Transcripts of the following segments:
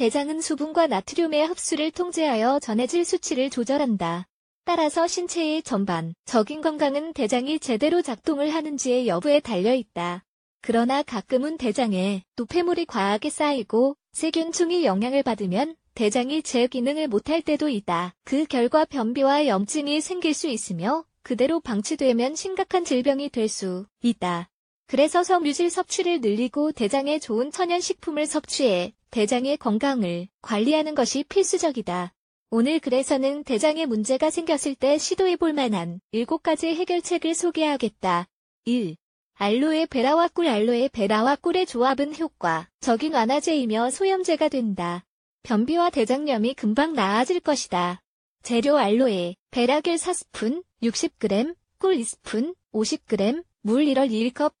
대장은 수분과 나트륨의 흡수를 통제하여 전해질 수치를 조절한다. 따라서 신체의 전반, 적인 건강은 대장이 제대로 작동을 하는지의 여부에 달려있다. 그러나 가끔은 대장에 노폐물이 과하게 쌓이고 세균충이 영향을 받으면 대장이 제 기능을 못할 때도 있다. 그 결과 변비와 염증이 생길 수 있으며 그대로 방치되면 심각한 질병이 될 수 있다. 그래서 섬유질 섭취를 늘리고 대장에 좋은 천연식품을 섭취해 대장의 건강을 관리하는 것이 필수적이다. 오늘 글에서는 대장에 문제가 생겼을 때 시도해볼 만한 7가지 해결책을 소개하겠다. 1. 알로에 베라와 꿀 알로에 베라와 꿀의 조합은 효과적인 완화제이며 소염제가 된다. 변비와 대장염이 금방 나아질 것이다. 재료 알로에 베라겔 4스푼, 60g, 꿀 2스푼, 50g, 물 1월 1컵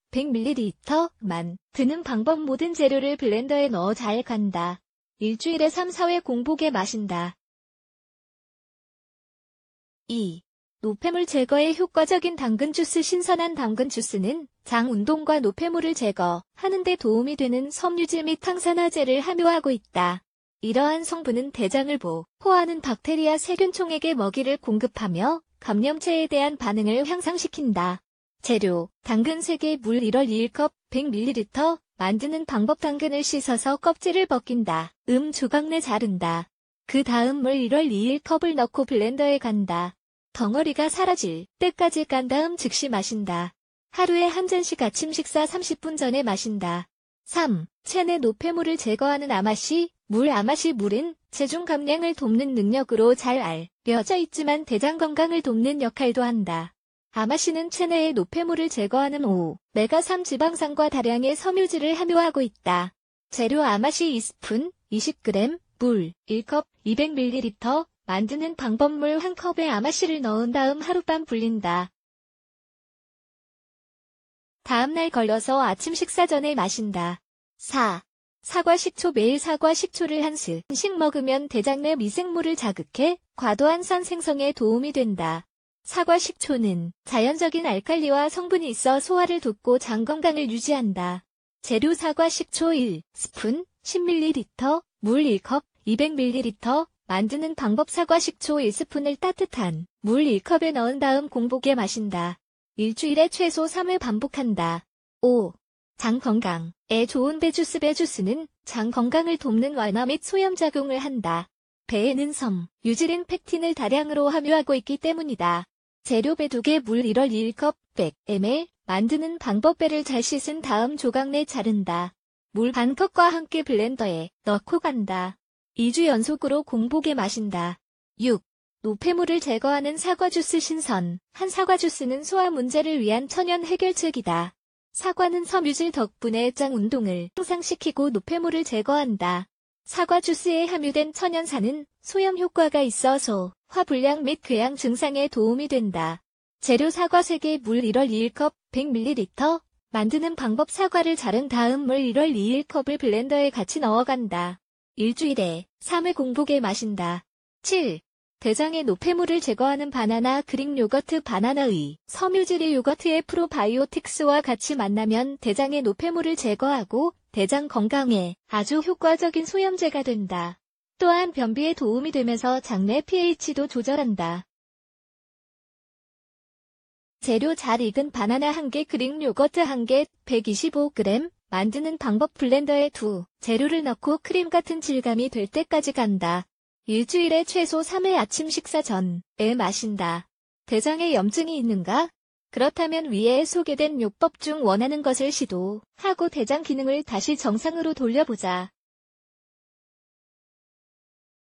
100ml만 드는 방법 모든 재료를 블렌더에 넣어 잘 간다. 일주일에 3, 4회 공복에 마신다. 2. 노폐물 제거에 효과적인 당근 주스 신선한 당근 주스는 장 운동과 노폐물을 제거하는 데 도움이 되는 섬유질 및 항산화제를 함유하고 있다. 이러한 성분은 대장을 보호하는 박테리아 세균총에게 먹이를 공급하며 감염체에 대한 반응을 향상시킨다. 재료, 당근 3개, 물 1월 2컵 일 100ml, 만드는 방법 당근을 씻어서 껍질을 벗긴다. 음 조각 내 자른다. 그 다음 물 1월 2일 컵을 넣고 블렌더에 간다. 덩어리가 사라질 때까지 깐 다음 즉시 마신다. 하루에 한 잔씩 아침 식사 30분 전에 마신다. 3. 체내 노폐물을 제거하는 아마시, 물 아마시 물은 체중 감량을 돕는 능력으로 잘 알려져 있지만 대장 건강을 돕는 역할도 한다. 아마씨는 체내의 노폐물을 제거하는 5. 메가3 지방산과 다량의 섬유질을 함유하고 있다. 재료 아마씨 2스푼, 20g, 물, 1컵, 200ml, 만드는 방법물 1컵에 아마씨를 넣은 다음 하룻밤 불린다. 다음날 걸러서 아침 식사 전에 마신다. 4. 사과 식초 매일 사과 식초를 한 스씩 먹으면 대장 내 미생물을 자극해 과도한 산 생성에 도움이 된다. 사과 식초는 자연적인 알칼리와 성분이 있어 소화를 돕고 장 건강을 유지한다. 재료 사과 식초 1, 스푼, 10ml, 물 1컵, 200ml, 만드는 방법 사과 식초 1스푼을 따뜻한 물 1컵에 넣은 다음 공복에 마신다. 일주일에 최소 3회 반복한다. 5. 장 건강에 좋은 배주스 배주스는 장 건강을 돕는 완화 및 소염작용을 한다. 배에는 섬, 유질인 팩틴을 다량으로 함유하고 있기 때문이다. 재료 배 2개 물 1월 1컵 100ml 만드는 방법 배를 잘 씻은 다음 조각 내 자른다. 물 반컵과 함께 블렌더에 넣고 간다. 2주 연속으로 공복에 마신다. 6. 노폐물을 제거하는 사과주스 신선. 한 사과주스는 소화 문제를 위한 천연 해결책이다. 사과는 섬유질 덕분에 짱 운동을 향상시키고 노폐물을 제거한다. 사과 주스에 함유된 천연산은 소염 효과가 있어서 화불량 및 궤양 증상에 도움이 된다. 재료 사과 3개 물 1월 2일컵 100ml 만드는 방법 사과를 자른 다음 물 1월 2일컵을 블렌더에 같이 넣어간다. 일주일에 3회 공복에 마신다. 7. 대장의 노폐물을 제거하는 바나나 그릭 요거트 바나나의 섬유질이 요거트의 프로바이오틱스와 같이 만나면 대장의 노폐물을 제거하고 대장 건강에 아주 효과적인 소염제가 된다. 또한 변비에 도움이 되면서 장내 pH도 조절한다. 재료 잘 익은 바나나 1개 그릭 요거트 1개 125g 만드는 방법 블렌더에 두 재료를 넣고 크림 같은 질감이 될 때까지 간다. 일주일에 최소 3회 아침 식사 전에 마신다. 대장에 염증이 있는가? 그렇다면 위에 소개된 요법 중 원하는 것을 시도하고 대장 기능을 다시 정상으로 돌려보자.